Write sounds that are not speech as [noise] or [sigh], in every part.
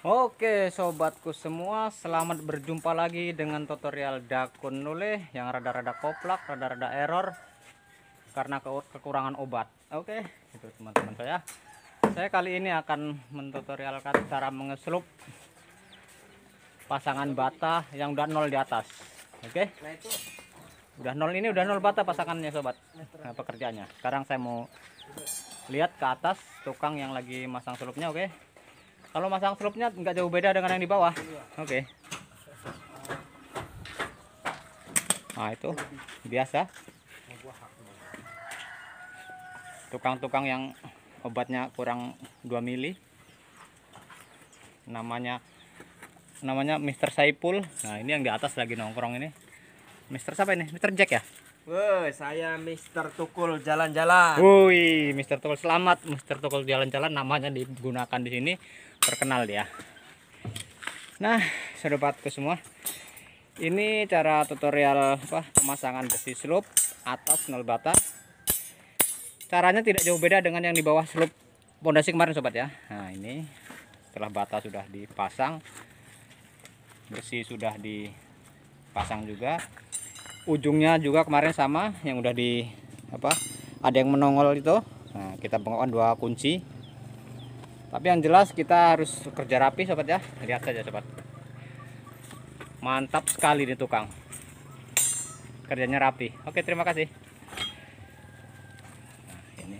Oke sobatku semua selamat berjumpa lagi dengan tutorial dakun nule yang rada-rada koplak rada-rada error karena kekurangan obat Oke itu teman-teman saya saya kali ini akan mentutorialkan cara mengeslup pasangan bata yang udah nol di atas Oke nah, udah nol ini udah nol bata pasangannya sobat nah, pekerjaannya sekarang saya mau lihat ke atas tukang yang lagi masang sulupnya Oke kalau masang slope-nya nggak jauh beda dengan yang di bawah. Oke. Okay. Nah itu biasa. Tukang-tukang yang obatnya kurang 2 mili. Namanya namanya Mr. Saipul. Nah, ini yang di atas lagi nongkrong ini. Mr. siapa ini? Mr. Jack ya? Woi, saya Mister Tukul jalan-jalan. Woi, Mister Tukul selamat, Mister Tukul jalan-jalan namanya digunakan di sini terkenal ya. Nah, sahabatku semua, ini cara tutorial apa pemasangan besi slope atas nol bata. Caranya tidak jauh beda dengan yang di bawah slope pondasi kemarin sobat ya. Nah, ini setelah bata sudah dipasang, besi sudah dipasang juga ujungnya juga kemarin sama yang udah di apa ada yang menongol itu nah, kita bengkokkan dua kunci tapi yang jelas kita harus kerja rapi sobat ya lihat saja sobat mantap sekali nih tukang kerjanya rapi oke terima kasih nah, ini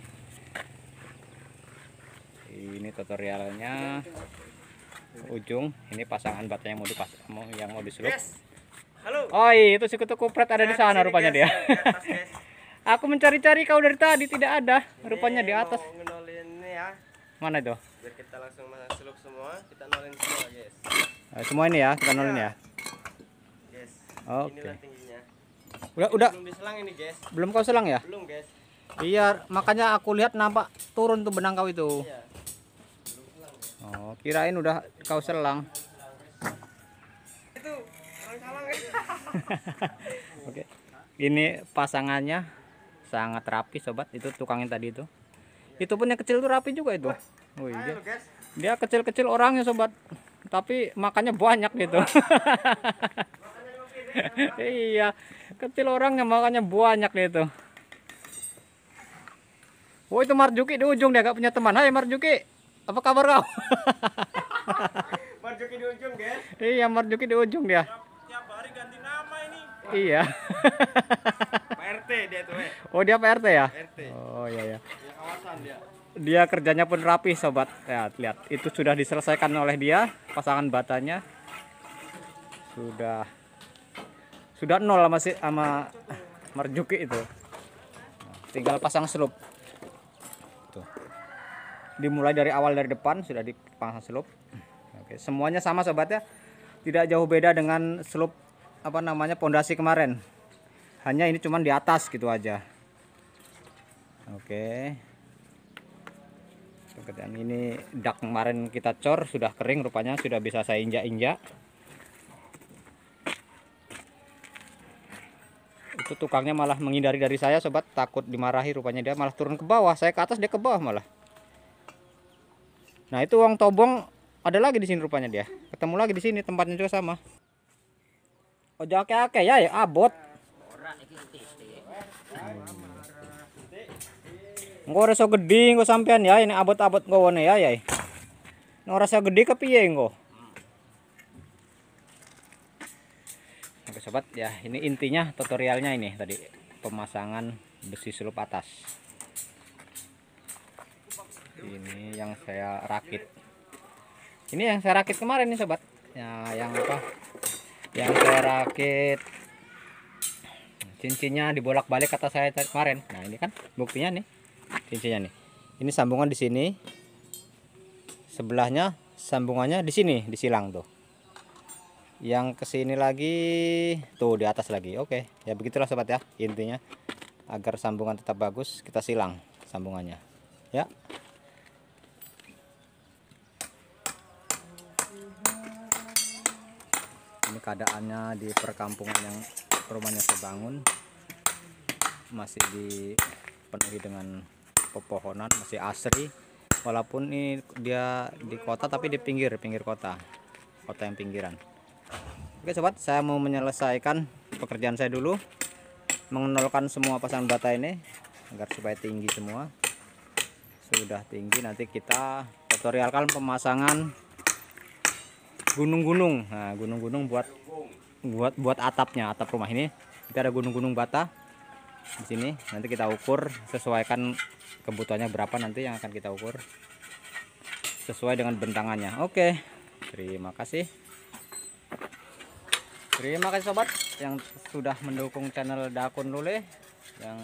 ini tutorialnya ujung ini pasangan bata yang mau dipas mau yang mau diseluk. Halo. Oh iya, itu kutu kupret ada di nah, sana rupanya dia. [laughs] Aku mencari-cari kau dari tadi tidak ada. Rupanya di atas. Ya. Mana itu? Biar kita langsung masuk semua, kita nolin semua, guys. Eh, semua ini ya, kita nolin iya. ya. Yes. Oke. Udah, udah. Belum diselang ini, guys. Belum kau selang ya? Belum, guys. Iya, makanya aku lihat nampak turun tuh benang kau itu. Iya. oh, kirain udah kau selang. [laughs] Oke. Ini pasangannya sangat rapi sobat, itu tukangnya tadi itu. Itu pun yang kecil tuh rapi juga itu. Oh, iya. Dia kecil-kecil orangnya sobat, tapi makannya banyak gitu. [laughs] iya, kecil orangnya makannya banyak gitu. Oh itu Marjuki di ujung dia gak punya teman. Hai Marjuki, apa kabar kau? [laughs] Marjuki di ujung, guys. Iya, Marjuki di ujung dia. Iya. PRT dia tuh. Eh. Oh, dia PRT ya? PRT. Oh, iya ya. Dia kawasan dia. Dia kerjanya pun rapi, sobat. Ya, lihat, itu sudah diselesaikan oleh dia, pasangan batanya. Sudah sudah nol masih sama Marjuki itu. Tinggal pasang slope. Tuh. Dimulai dari awal dari depan sudah dipasang slope. Oke, semuanya sama sobat ya. Tidak jauh beda dengan slope apa namanya pondasi kemarin hanya ini cuman di atas gitu aja oke pekerjaan ini dak kemarin kita cor sudah kering rupanya sudah bisa saya injak-injak itu tukangnya malah menghindari dari saya sobat takut dimarahi rupanya dia malah turun ke bawah saya ke atas dia ke bawah malah nah itu uang tobong ada lagi di sini rupanya dia ketemu lagi di sini tempatnya juga sama Ojo akeh-akeh ya, ya abot. Enggak rasa gede enggak sampean ya ini abot-abot ngowone ya ya. Enggak rasa gede kepiye enggak. Oke sobat ya ini intinya tutorialnya ini tadi pemasangan besi selup atas. Ini yang saya rakit. Ini yang saya rakit kemarin nih sobat. Ya yang apa? yang saya rakit cincinnya dibolak-balik kata saya kemarin nah ini kan buktinya nih cincinnya nih ini sambungan di sini sebelahnya sambungannya di sini disilang tuh yang kesini lagi tuh di atas lagi oke ya begitulah sobat ya intinya agar sambungan tetap bagus kita silang sambungannya ya ini keadaannya di perkampungan yang rumahnya saya masih dipenuhi dengan pepohonan masih asri walaupun ini dia di kota tapi di pinggir pinggir kota kota yang pinggiran oke sobat saya mau menyelesaikan pekerjaan saya dulu mengenolkan semua pasang bata ini agar supaya tinggi semua sudah tinggi nanti kita tutorialkan pemasangan gunung-gunung. Nah, gunung-gunung buat buat buat atapnya, atap rumah ini. Kita ada gunung-gunung bata di sini. Nanti kita ukur sesuaikan kebutuhannya berapa nanti yang akan kita ukur sesuai dengan bentangannya. Oke. Terima kasih. Terima kasih sobat yang sudah mendukung channel Dakun Lule yang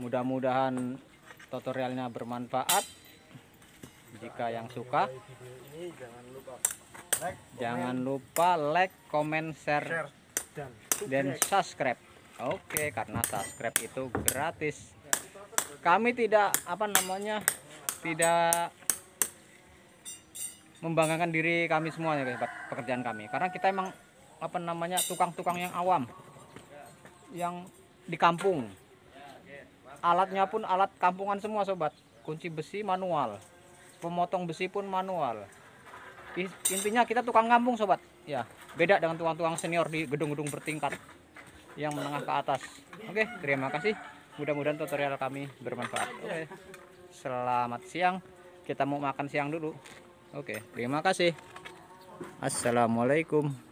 mudah-mudahan tutorialnya bermanfaat jika yang suka jangan lupa like comment share dan subscribe Oke karena subscribe itu gratis kami tidak apa namanya tidak membanggakan diri kami semuanya guys pekerjaan kami karena kita emang apa namanya tukang-tukang yang awam yang di kampung alatnya pun alat kampungan semua sobat kunci besi manual pemotong besi pun manual intinya kita tukang kampung sobat ya beda dengan tukang-tukang senior di gedung-gedung bertingkat yang menengah ke atas oke terima kasih mudah-mudahan tutorial kami bermanfaat oke selamat siang kita mau makan siang dulu oke terima kasih assalamualaikum